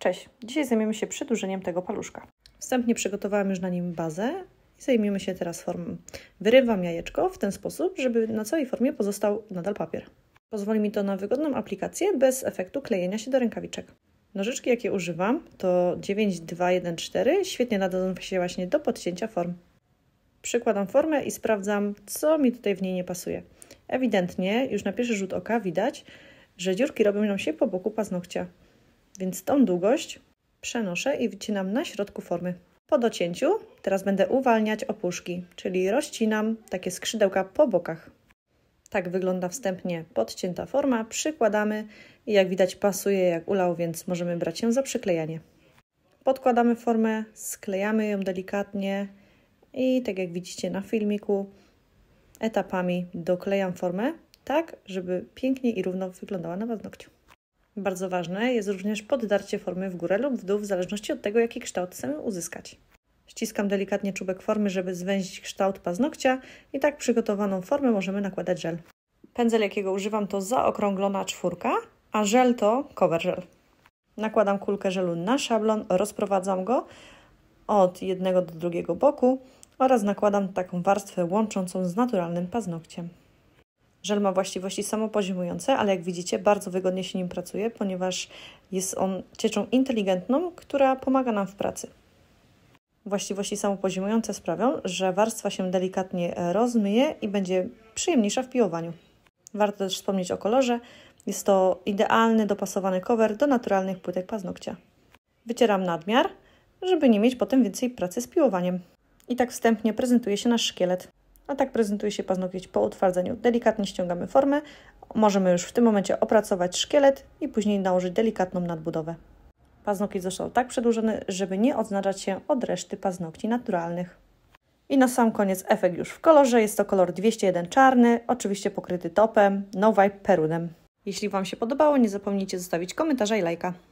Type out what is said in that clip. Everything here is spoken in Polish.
Cześć! Dzisiaj zajmiemy się przedłużeniem tego paluszka. Wstępnie przygotowałam już na nim bazę i zajmiemy się teraz formą. Wyrywam jajeczko w ten sposób, żeby na całej formie pozostał nadal papier. Pozwoli mi to na wygodną aplikację bez efektu klejenia się do rękawiczek. Nożyczki, jakie używam, to 9214, świetnie nadadzą się właśnie do podcięcia form. Przykładam formę i sprawdzam, co mi tutaj w niej nie pasuje. Ewidentnie, już na pierwszy rzut oka widać, że dziurki robią nam się po boku paznokcia. Więc tą długość przenoszę i wycinam na środku formy. Po docięciu teraz będę uwalniać opuszki, czyli rozcinam takie skrzydełka po bokach. Tak wygląda wstępnie podcięta forma, przykładamy i jak widać pasuje jak ulał, więc możemy brać ją za przyklejanie. Podkładamy formę, sklejamy ją delikatnie i tak jak widzicie na filmiku etapami doklejam formę tak, żeby pięknie i równo wyglądała na paznokciu. Bardzo ważne jest również poddarcie formy w górę lub w dół, w zależności od tego, jaki kształt chcemy uzyskać. Ściskam delikatnie czubek formy, żeby zwęzić kształt paznokcia i tak przygotowaną formę możemy nakładać żel. Pędzel, jakiego używam, to zaokrąglona czwórka, a żel to cover żel. Nakładam kulkę żelu na szablon, rozprowadzam go od jednego do drugiego boku oraz nakładam taką warstwę łączącą z naturalnym paznokciem. Żel ma właściwości samopoziomujące, ale jak widzicie, bardzo wygodnie się nim pracuje, ponieważ jest on cieczą inteligentną, która pomaga nam w pracy. Właściwości samopoziomujące sprawią, że warstwa się delikatnie rozmyje i będzie przyjemniejsza w piłowaniu. Warto też wspomnieć o kolorze. Jest to idealny, dopasowany cover do naturalnych płytek paznokcia. Wycieram nadmiar, żeby nie mieć potem więcej pracy z piłowaniem. I tak wstępnie prezentuje się nasz szkielet. A tak prezentuje się paznokieć po utwardzeniu. Delikatnie ściągamy formę. Możemy już w tym momencie opracować szkielet i później nałożyć delikatną nadbudowę. Paznokieć został tak przedłużony, żeby nie odznaczać się od reszty paznokci naturalnych. I na sam koniec efekt już w kolorze. Jest to kolor 201 czarny, oczywiście pokryty topem, no vibe perudem. Jeśli Wam się podobało, nie zapomnijcie zostawić komentarza i lajka.